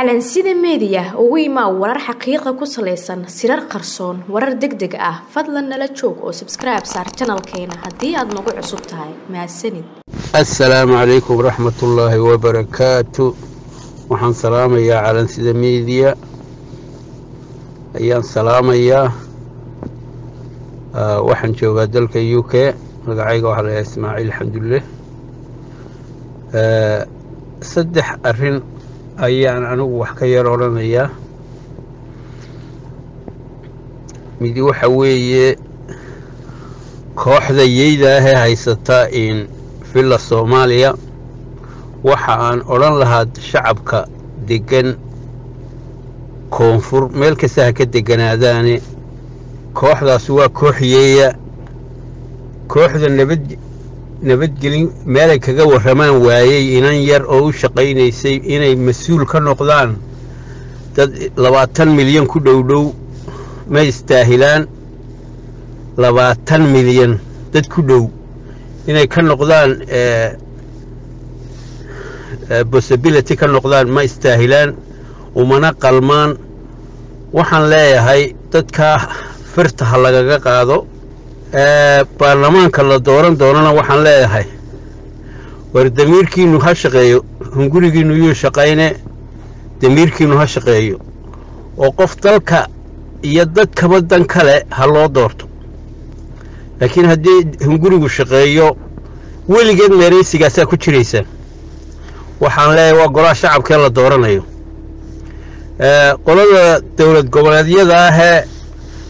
calansida meediya ugu imaa warar xaqiiqa ku salaysan sirar qarsoon warar deg deg ah fadlan nala joog oo sabskribe saar janalkeena haddii aad nagu cusub tahay mahadsanid assalaamu calaykum waraxmatullaahi wabarakaatu waxaan salaamayaa calansida meediya ayaan salaamayaa ah, waxaan joogaa dalka u k magacayga waxaa layaa ismaaciil xamdulle ah, saddex arin ayaan anigu wax ka yar odhanayaa midi waxa weeye kooxda yeyda ahee haysataa in villa soomaaliya waxa aan odhan lahaa shacabka deggan koonfur meel kasta ha ka deganaadaane kooxdaas waa koox yeeya kooxda nabad nabadgelin meelay kaga warramaan waayey inan yar oo u shaqaynaysay inay mas-uul ka noqdaan dad labaatan milyan ku dhowdhow ma istaahilaan labaatan milyan dad ku dhow inay ka noqdaan eh, eh, possibility ka noqdaan ma istaahilaan umana qalmaan waxaan leeyahay dadkaa farta ha lagaga qaado baarlamaanka la dooran doonana waxaan leeyahay war damiirkiinnu ha shaqeeyo hungurigiinu yuu shaqayne damiirkiinu ha shaqeeyo oo qof dalka iyo dadkaba dan kale ha loo doorto laakiin haddii hungurigu shaqeeyo weligeed meeraysigaasaa ku jiraysaan waxaan leeyahay waa golaha shacabkee la dooranayo qolada dowlad goboleedyada ahe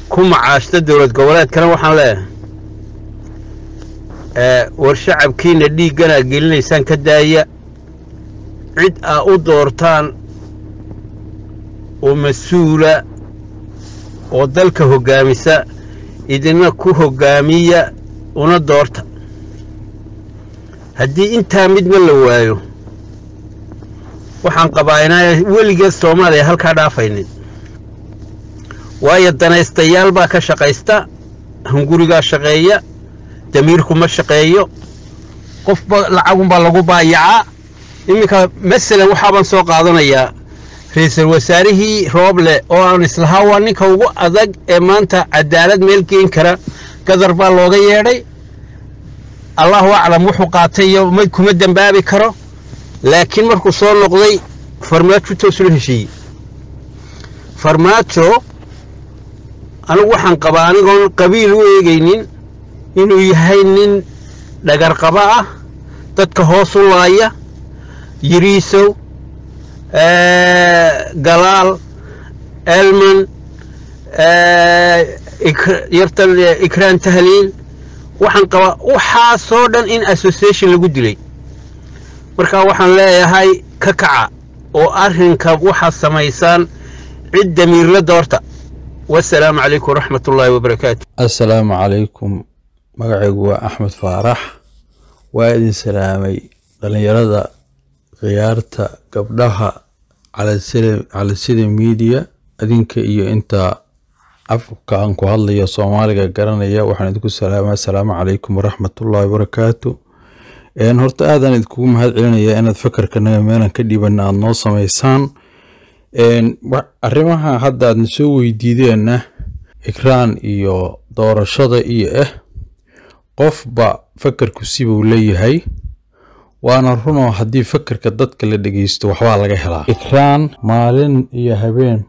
ku macaashta dowlad goboleedkana waxaan leeyahay war shacabkiina dhiigganaa gelinaysaan ka daaya cid aa u doortaan oo mas-uula oo dalka hogaamisa idina ku hogaamiya una doorta haddii intaa midna la waayo waxaan qabaa inaa weligeed soomaaliya halkaa dhaafaynin waayo danaystayaal baa ka shaqaysta hangurigaa shaqeeya damiirku ma shaqeeyo qofba lacagunbaa lagu baayacaa iminka masalan waxaabaan soo qaadanayaa ra-iisul wasaarihii rooble oo aan islahaa waa ninka ugu adag ee maanta cadaalad meel geyn kara gadar baa looga yeedhay allahu aclam wuxuu qaatayo may kuma dambaabi karo laakiin markuu soo noqday farmaajo toosula heshiiyey farmaajo anigu waxaan qabaa anigoon qabiil u eegaynin inuu yahay nin dhagarqabo ah dadka hoos u laaya yiriisow galaal elman yartan ikraan tahliil waxaan qabaa waxaasoo dhan in association lagu dilay markaa waxaan leeyahay ka kaca oo arrinka waxaa samaysaan cid damiirla doorta wasalaamu calaykum waraxmat ullaahi wabarakaatu assalaamu calaykum magacaygu waa axmed faarax waa idin salaamay dhalinyarada khiyaarta gabdhaha calasida miidiya adinka iyo inta afka aan ku hadlayo soomaaliga garanaya waxaan idinku salaama asalaamu calaykum waraxmatullahi wabarakaatu horta aadaan idinkugu mahad celinayaa inaad fakarkanaga meelan ka dhibanna aad noo samaysaan arrimaha hadda aadna soo weydiideenna ikraan iyo doorashada iyo ah qofba fakarku sibuu leeyahay waana runoo haddii fakarka dadka la dhegeysto waxbaa laga helaa ikraan maalin iyo habeen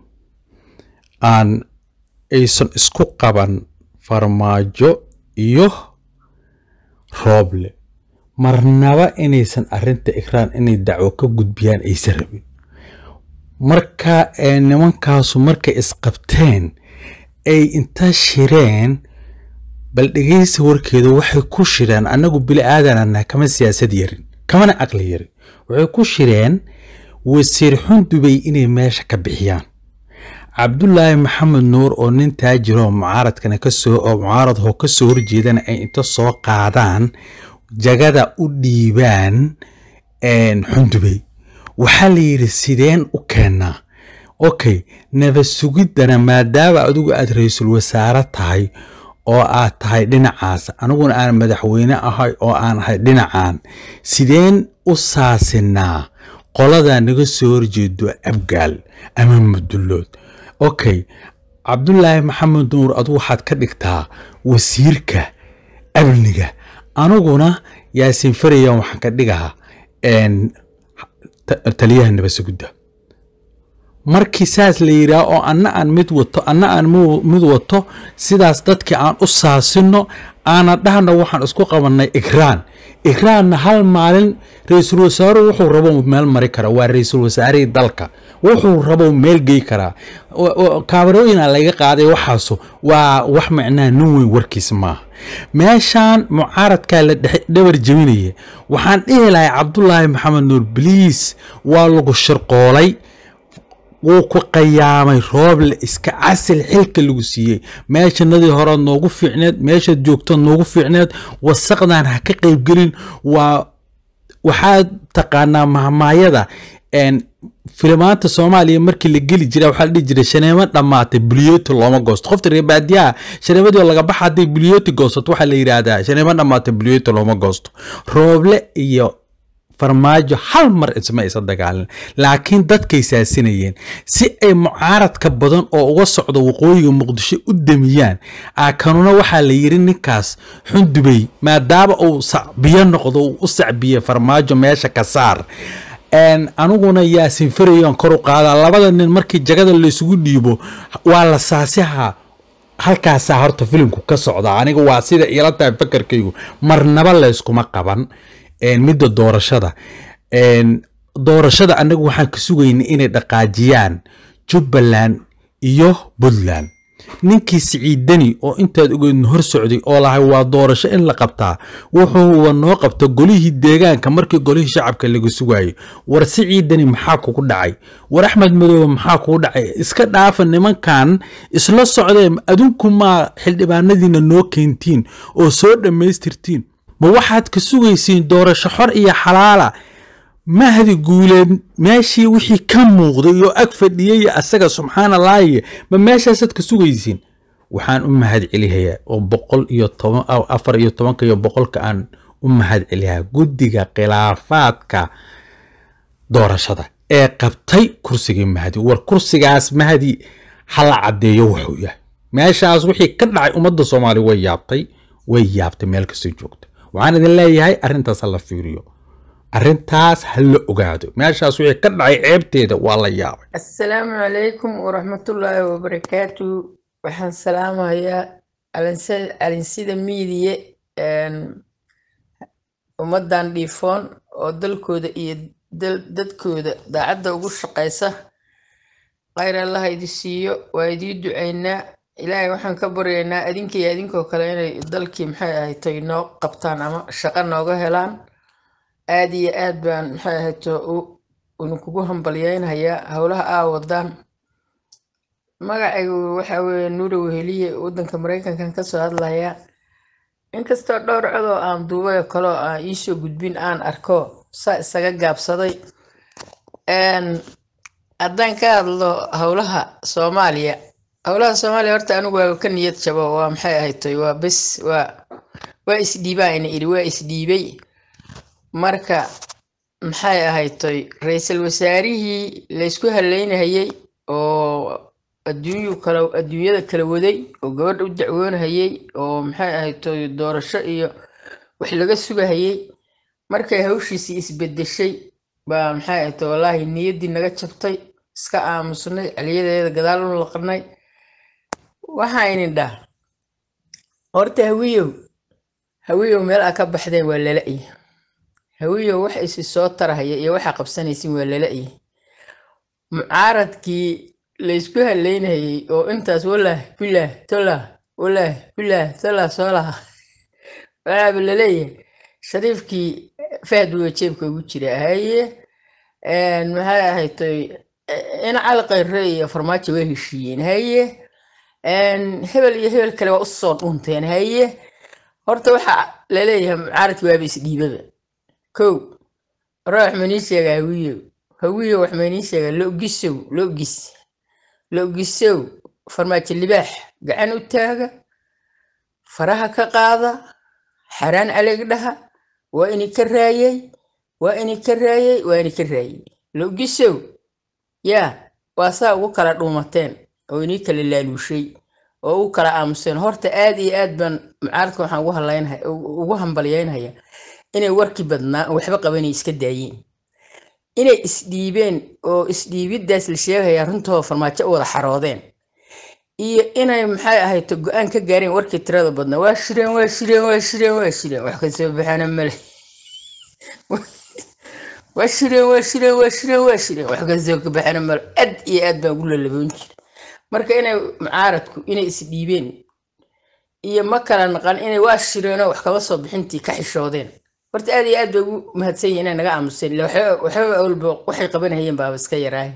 aan aysan isku qaban farmaajo iyo rooble marnaba inaysan arinta ikraan inay dacwo ka gudbiyaan aysan rabin marka ee nimankaasu markay isqabteen ay inta shireen bal dhegaysa warkeeda waxay ku shireen annagu bili aadanana kama siyaasad yarin kamana aqli yarin waxay ku shireen wasiir xundubey inay meesha ka bixiyaan cabdulaahi maxamed nuur oo nin taajiroo mucaaradkana kasoo mucaaradhoo ka soo horjeedana ay inta soo qaadaan jagada u dhiibaan xundubey waxaa la yidhi sideen u keennaa okay nabasugiddana sugiddana maadaama adigu aada ra-iisul wasaare tahay oo aad ah tahay dhinacaas aniguna aan madaxweyne ahay oo aan ahay dhinacaan sideen u saasinaa qoladaa naga soo horjeedo abgaal ama mudullood okay cabdulaahi maxamed nuur adugu waxaad ka dhigtaa wasiirka amniga aniguna yaasin farayan waxaan ka dhigaa taliyaha nabasugudda markii saas la yidhaah oo anna aan mid wato anna aan mid wato sidaas dadkii aan u saasino aana dhahna waxaan isku qabannay igraan igraanna hal maalin ra-iisul wasaaruhu wuxuu rabo meel mari karaa waa ra-iisul wasaarihii dalka wuxuu rabo meel gey karaa kaabarooyina laga qaaday waxaasu waa wax micnaha nin weyn warkiis maaha meeshaan mucaaradkaa la dhabar jebinaya waxaan dhihi lahay cabdulaahi maxamed nuur bliis waa lagu shirqoolay wuu ku qayaamay rooble iska casil xilka lagu siiyey meeshanadii hore noogu fiicneed meeshaad joogto noogu fiicneed wasaqdan ha ka qaybgelin waa waxaad taqaanaa mahmaayada filimaanta soomaaliya markii la geli jira waxaa la dhihi jiray shaneemo dhammaatay buliyoti looma goosto qofta reebaadiyaha shaneemadii laga baxa hadday buliyoti goosato waxaa la yidhaahdaa shaneemo dhammaatay buliyoti looma goosto rooble iyo farmaajo hal mar isma aysa dagaalin laakiin dadkay saasinayeen si ay mucaarad badan oo uga socda waqooyiga muqdisho u damiyaan aakanuna waxaa la yidhi ninkaas xundubey maadaama uu sacbiyo noqdo uu u sacbiye farmaajo meesha ka saar aniguna yaasin farayan kor u qaadaa labada nin markii jagada laysugu dhiibo waa la saasihaa halkaasaa horta filimku ka socdaa aniga waa sida iila tahay fakarkaygu marnaba layskuma qaban midda doorashada doorashada annagu waxaan ka sugaynay inay dhaqaajiyaan jubbaland iyo puntland ninkii siciidani oo intaad ogeedna hor socday oo lahay waa doorasho in la qabtaa wuxuuwa noo qabta golihii deegaanka markii golihii shacabka laga sugaayey war siciidani maxaa kugu dhacay war axmed madoobe maxaa kugu dhacay iska dhaafa nimankan isla socdee adinku xildhibaanadiina noo keentiin oo soo dhammaystirtiin ma waxaad ka sugaysiin doorasho xor iyo xalaala mahdi guuleed meeshii wixii ka muuqday iyo ag fadhiyey asaga subxaan ma meeshaasaad ka sugaysiin waxaan u mahad celihayaa oo boqol iyo toban afar iyo tobanka iyo boqolka aan u mahad celiyaa guddiga khilaafaadka doorashada ee qabtay kursigii mahdi war kursigaas mahdi hala caddeeyo wuxuu yahay meeshaas wixii ka dhacay ummadda soomaaliya way yaabtay way yaabtay meel kastay joogta waxaan idin leeyahay arrintaas ha la fiiriyo arintaas ha la ogaado meeshaas wixii ka dhacay ceebteeda waa la yaabay assalaamu calaykum waraxmatullaahi wabarakaatu waxaan salaamayaa salaamahayaa alinsida miidiye ummaddan dhiifoon oo dalkooda iyo dadkooda daacadda ugu shaqaysa khayr allaha idi siiyo waa idii ducaynaa ilaahay waxaan ka baryaynaa adinka iyo kale inay dalkii maxay ahaytay noo qabtaan ama shaqo nooga helaan aada iyo aad baan maxay ahayto idinkugu hambalyeynhayaa howlaha aa wadaan magacaygu waxa weeye nuura weheliye waddanka maraykankan kasoo hadlayaa inkastoo dhowr codoo aan duubay oo kaleo aan iisoo gudbin aan arko saa isaga gaabsaday haddaan ka hadlo howlaha soomaaliya howlaha soomaaliya horta anigu waa ka niyad jabo waa maxay ahaytoy waa bis waa waa isdhiibaa ina idhi waa isdhiibay marka maxay ahaytoy ra-iisul wasaarihii laysku halaynahayey oo adduunyu kala adduunyada kala waday oo gabadh u dacwoonahayey oo maxay ahaytoy doorasho iyo wax laga sugahayey markay hawshiisii isbedeshay baa maxay ahaytoy wallaahi niyaddii naga jabtay iska aamusnay celiyadeeda gadaal u laqnay waxaa ini dhaa horta hawiyow hawiyow meel aa ka baxdeen waa lala-iyo hawiyow wax isi soo tarahaya iyo waxa qabsanaysin waa lala-iyo mucaaradkii laysku haleynayay oo intaas walah bilah tolah walah bilah tolah soolaha waxaaba laleeyahay shariifkii fahad wea jeebka ugu jira ahaye maxay ahaytoy toy e, in cali iyo farmaajo waa heshiiyeen haye hebel iyo hebel kale waa usoo dhuunteen haye horta waxaa laleeyahay mucaaradki waaba isdhiibaba ko ah hora wax maynii sheegaa hawiyow hawiyow wax maynii logisow logis logisow farmaajo libaax gacan u taaga faraha ka qaada xaraan alegdhaha waa ini ka raayay waa ini ka raayay waa ini ka raayay logisow yaa waa saa ugu kala dhuumateen oo inii kala laaluushay oo u kala aamuseen horta aad iyo aad baan mucaaradka waxaan ugu hambalyeynhaya inay warkii badnaa waxba qabanay iska daayeen inay isdhiibeen oo isdhiibiddaas la sheegaya runtoo farmaajo u wada xaroodeen iyo inay maxay ahayto go-aan ka gaareen warkii tirada badnaa waa shireen waa shireen waa shireen waa shireen wax ka baxana male waa shireen waa shireen waa shireen waa shireen wax ka soo male aad iyo aad baan ugu lalaboon jira marka inay mucaaradku inay isdhiibeen iyo ma kala naqan inay waa shireenoo wax kaga soo bixintii ka xishoodeen horta aad iyo aad bay ugu mahadsan yihin inay naga aamuseen ille waxba walba waxay qabanahayeen baaba iska yaraahe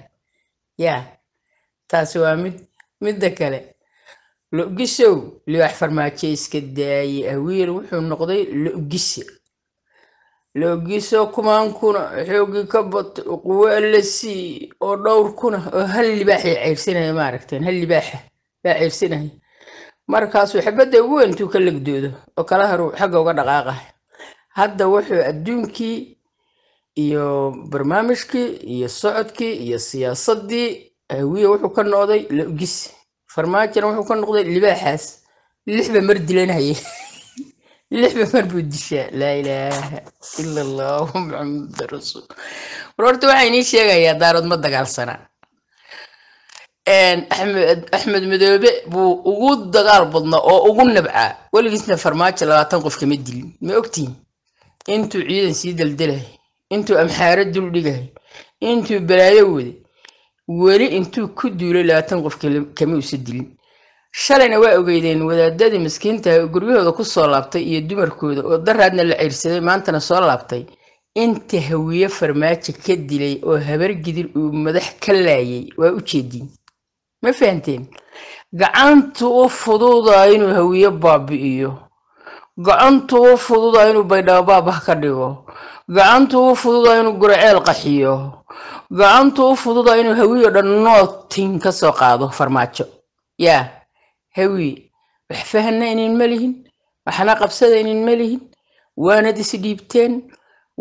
yaa taasi waa mid midda kale logissow libaax farmaajo iska daaye awiil wuxuu noqday logisse loogiisoo kumaan kuna xoogii ka bad quwo alla sii oo dhowr kuna oo hal libaaxay ceybsanaya maaragteen hal libaaxa baa ceybsanaya markaasuu xabadda ugu weyntuu ka legdoodo oo kala haru xagga uga dhaqaaqah hadda wuxuu adduunkii iyo barnaamijkii iyo socodkii iyo siyaasaddii hawiya wuxuu ka noqday loogis farmaajona wuxuu ka noqday libaaxaas lixba mar dilanhaye lixda mar buu dishaa laa ilaaha ila allahu maxameda rasuul war horta waxaa inii sheegayaa daarood ma dagaalsana axmed axmed madoobe buu ugu dagaal badnaa oo ugu nabcaa weligiisna farmaajo labaatan qof kama dilin ma ogtiin intuu ciidan sii deldelahay intuu amxaaro duldhigahay intuu balaayo waday weli intuu ku duulay labaatan qof kama usa dilin shalayna waa ogeydeen wadaadadii miskiinta ee guryahooda ku soo laabtay iyo dumarkooda oo daraadna la ceyrsaday maantana soo laabtay inta hawiye farmaajo ka dilay oo habargidil uu madax ka laayay waa u jeediin ma fahanteen gacanta u fududaa inuu hawiye baabi'iyo gacantu u fududaa inuu baydhaabaabah ka dhigo gacantu u fududaa inuu guraceel qaxiyo gacantu u fududaa inuu hawiyo dhan nootin ka soo qaado farmaajo yaa hawi wax fahanna ma malihin waxna qabsada ma malihin waanad dhiibteen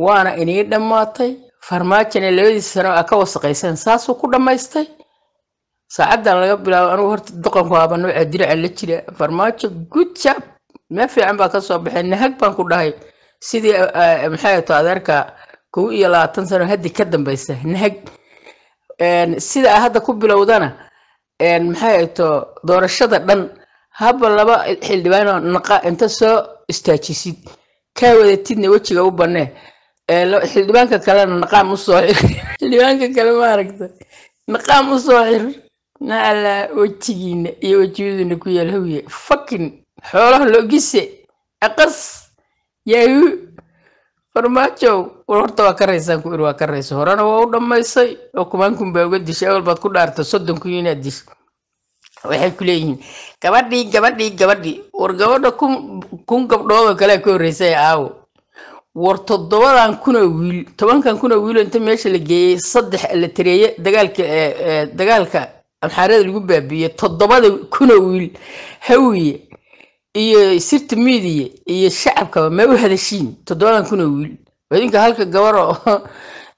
waana inii dhammaatay farmaajana labadii sano a ka wasaqayseen saasuu ku dhammaystay saacaddan laga bilaabo anugu horta duqanku haaba noocaa diracaa la jira farmaajo gudjab meel fiican baa ka soo baxay nahag baan ku dhahay sidii maxay ato adeerka kow iyo labaatan sano haddi ka dambaysa nahag sidaa hadda ku bilowdana maxay ahto doorashada dhan haba laba xildhibaano naqa inta soo istaajisid kaa wadatidna wejiga u banee xildhibaanka kalena naqaam usoo xiri xildhibaanka kale maaragta naqaam usoo xir nacalaa wejigiina iyo wejiyaduna ku yaal hawiye fakin xoolaha loogise aqas yaahu farmaajo war horta waa ka raysan ku iri waa ka raysa horena waa u dhammaysay oo kumaankun baa uga dishay awal ku dhaarta soddon kun inaad disho waxay ku leeyihiin gabadhii gabadhii gabadhii war gabadha kun kun gabdhoodoo kalea ka horreysay aawo war toddobadan kuna wiil tobankan kunoo wiilo inta meesha la geeyey saddex la tareeye dagaalka dagaalka amxaarada lagu baabiiyey toddobada kunoo wiil hawiye iyo sirta miidiya iyo shacabkaba ma u hadashiin toddobadan kun oo wiil idinka halka gabaro oo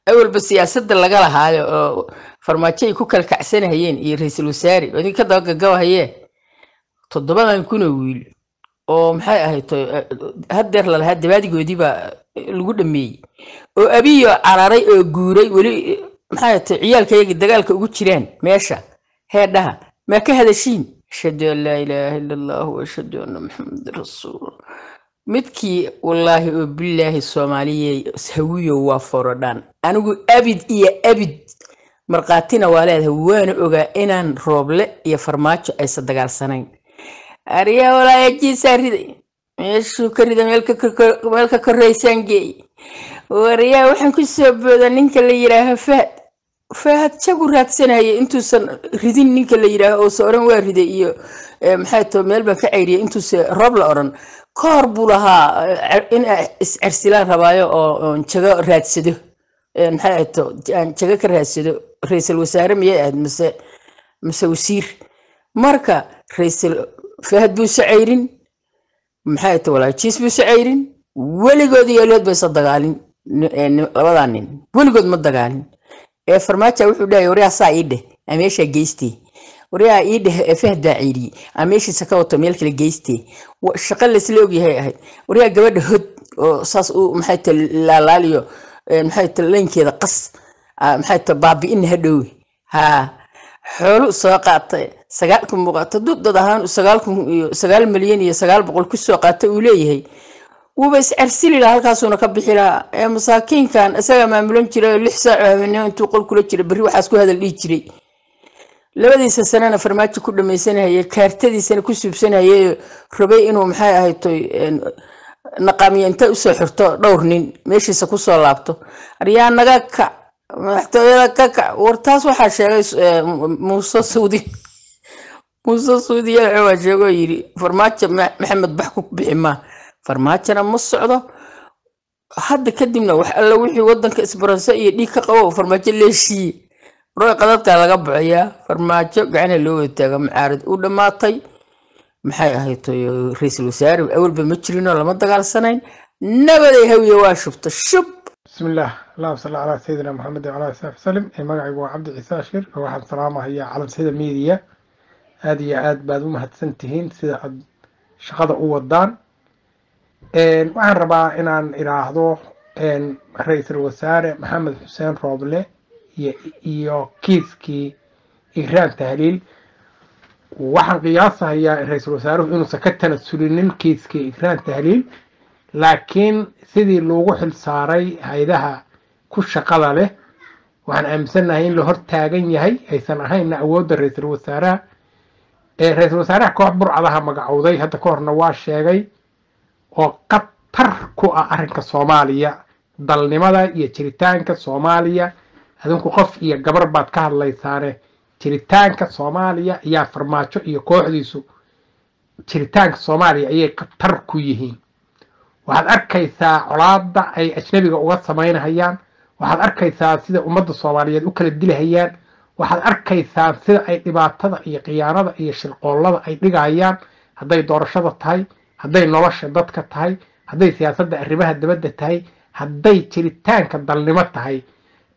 awalba siyaasadda laga lahaayo oo farmaajo ku kala kacsanahayeen iyo ra-iisul wasaare oo idinka dabagagabahayee toddobadan kun oo wiil oo maxay ahayd hadeer lalahaa dabaadigoodii lagu dhameeyey oo abiyo cararay oo guuray weli eh, maxay ta ciyaalkayagi dagaalka ugu jiraan meesha heedhaha maa ka hadashiin ashhadu an laa ilaaha ila allah ashhadu anna maxamedan rasuul midkii wallaahi oo bilaahi soomaaliyey hawiyo waa forodhaan anigu abid iyo abid markhaatina waa leedahay waana ogaa inaan rooble iyo farmaajo aysan dagaalsanayn ariyaa walaayajiisaa riday meeshuu ka rida meelka koraysaan geey waryaa waxaan ku soo booda ninka la yidhaaho fahad faahad jagu raadsanayay intuusan ridin ninka la yidhaaho oo sooran waa riday iyo eh, maxay too meel baan ka ceyriya intuuse roob la odhan ka hor buu lahaa eh, in iscersilaan rabaayo oo jago raadsado eh, maxay jago ka raadsado ra-iisul wasaare miyay ahayd mase mase wasiir marka raisal faahad buuse ceyrin maxay to walaajiis buuse ceyrin weligood iyo elood baysa dagaalin labadaa nin weligood ma dagaalin ee farmaaja wuxuu dhahay wariyaasaa ii dheh ameeshaa geystee waryaha ii dheh ee fahdaa ciiriye ka wato meel kale geystee shaqo laysla ogyahay ahayd waryaha gabadha hod oo saas u maxay ta laalaaliyo maxay ta laynkeeda qas ah, maxay ta baabi-ina ha dhowe soo qaatay sagaal kun muuqaata dad ahaan sagaal kun iyo sagaal milyan iyo sagaal boqol kusoo soo qaata uu leeyahay wuuba is carsili laha halkaasuuna ka bixi lahaa ee masaakiinkan isagaa maamulan jiray oo lix saaco habeenimo intuu qolkula kula jiray berri waxaas ku hadal dhihi jiray labadiisa sanena farmaajo ku dhamaysanhaye kaartadiisana ku suubsanhaye rabay inuu maxay ahayto naqaamiya inta usoo xirto dhowr nin meeshiisa kusoo laabto aryaanagaka madaxtooyada kaka wartaas waxaa sheegay muuse suudi muuse suudi yagacwaa sheegoo yiri farmaajo maxamed bax ku bixi maa farmaajona ma socdo hadda kadibna wax alla wixii wadanka isbaranse iyo dhiig ka qabo farmaajo leeshiiye roy qadadkaa laga baxayaa farmaajo gacana loo wada taaga mucaarad u dhammaatay maxay ahayd ra-iisul wasaare awalba ma jirino lama dagaalsanayn nabaday hawiya waa shubta shub bismi illah allahum sali calaa sayidina maxamed wacalaa sabi salim magacaygu waa cabdi ciise ashir waxaan salaamahayaa calansyada miidiya aada iyo aad baad u mahadsan tihiin sida aad shaqada u wadaan waxaan rabaa inaan idhaahdo ra-iisul wasaare maxamed xuseen rooble iyo kiiskii igraan tahliil waxaan qiyaasahayaa in ra-iisul wasaaruhu inuusan ka tanasulinin kiiskii igraan tahliil laakiin sidii loogu xil saaray hay haydaha ku shaqada leh waxaan aaminsannahay in la hor taagan yahay aysan ahaynna awoodda ra-iisul wasaaraha ra-iisul wasaaraha koox burcadaha magacowday hadda ka horna waa sheegay oo khatar ku ah arrinka soomaaliya dalnimada iyo jiritaanka soomaaliya adinku qof iyo gabar baad ka hadlaysaane jiritaanka soomaaliya ayaa farmaajo iyo kooxdiisu jiritaanka soomaaliya ayay khatar ku yihiin waxaad arkaysaa colaadda ay ajnabiga uga samaynahayaan waxaad arkaysaa sida ummadda soomaaliyeed u kala dilahayaan waxaad arkaysaa sida ay dhibaatada iyo khiyaanada iyo shirqoollada ay dhigayaan hadday doorashada tahay hadday nolosha dadka tahay hadday siyaasadda arrimaha dabadda tahay hadday jiritaanka dalnimo tahay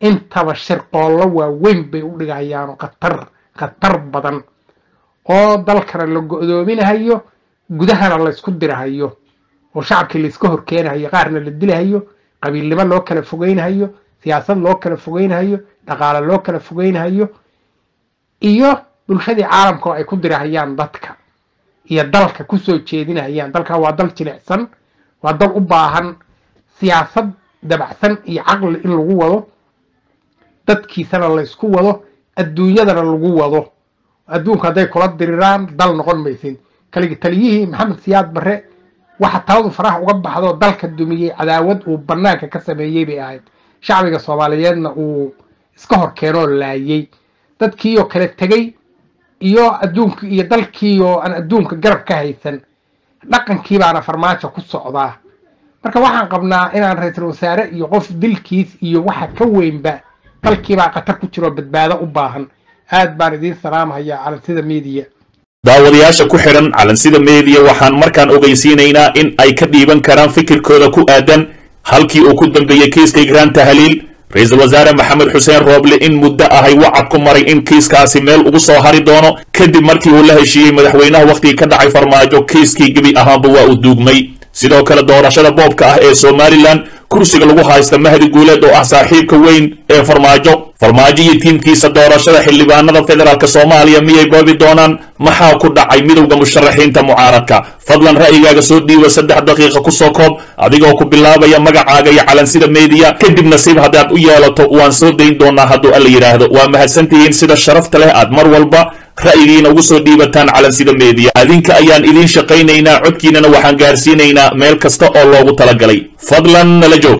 intaba shirqoollo waaweyn bay u dhigayaano khatar khatar badan oo dalkana la go-doominahayo gudahana laysku dirahayo oo shacabkii layska horkeenahayo qaarna la dilahayo qabiilnimo loo kala fogeynahayo siyaasad loo kala fogeynahayo dhaqaale loo kala fogeynhayo iyo bulshadii caalamka oo ay ku dirahayaan dadka iyo dalka kusoo jeedinayaan dalka waa dal jilicsan waa dal u baahan siyaasad dabacsan iyo caqli in lagu wado dadkiisana la isku wado adduunyadana lagu wado adduunku hadday kula diriraan dal noqon maysin kaligi taliyihii maxamed siyaad barre waxa taladu faraha uga baxdoo dalka dumiyey cadaawad uu bannaanka ka sameeyey bay ahayd shacbiga soomaaliyeedna uu iska hor keenoo laayey dadkiioo kale tegey iyo adduunki iyo dalkii oo aan adduunka garab ka haysan dhaqankii baana farmaajo ku socdaa marka waxaan qabnaa inaan ra-iisul wasaare iyo qof dilkiis iyo waxa ka weynba dalkiibaa khatar ku jiroo badbaado u baahan aad baan idiin salaamhayaa calansida media daawadayaasha ku xidhan calansida mediya waxaan markaan ogeysiinaynaa in ay ka dhiiban karaan fikirkooda ku aadan halkii uu ku dambeeyey kiiska granta haliil ra-iisul wasaare maxamed xuseen rooble in muddo ahay wacad ku maray in kiiskaasi meel ugu soo hari doono kadib markii uu la heshiiyey madaxweynaha wakhtigii ka dhacay farmaajo kiiskii gebi ahaanba waa uu duugmay sidoo kale doorashada boobka ah ee somalilan kursiga lagu haysta mahdi guuleed oo ah saaxiibka weyn ee farmaajo farmaajo iyo tiimkiisa doorashada xildhibaanada federaalk soomaaliya miyay boobi doonaan maxaa ku dhacay midowda musharaxiinta mucaaradka fadlan ra'yigaaga soo dhiiba saddex daqiiqa ku soo koob adigoo ku bilaabaya magacaaga iyo calansida meediya kadibna nasiib haddaad u yeelato waan soo dayn doonaa hadduu alla yidhaahdo waa mahadsantihiin sida sharafta leh aad mar walba ra'yigiina ugu soo dhiibataan calansida meediya adinka ayaan idiin shaqaynaynaa codkiinana waxaan gaarsiinaynaa meel kasta oo loogu talagalay fadlan nala joog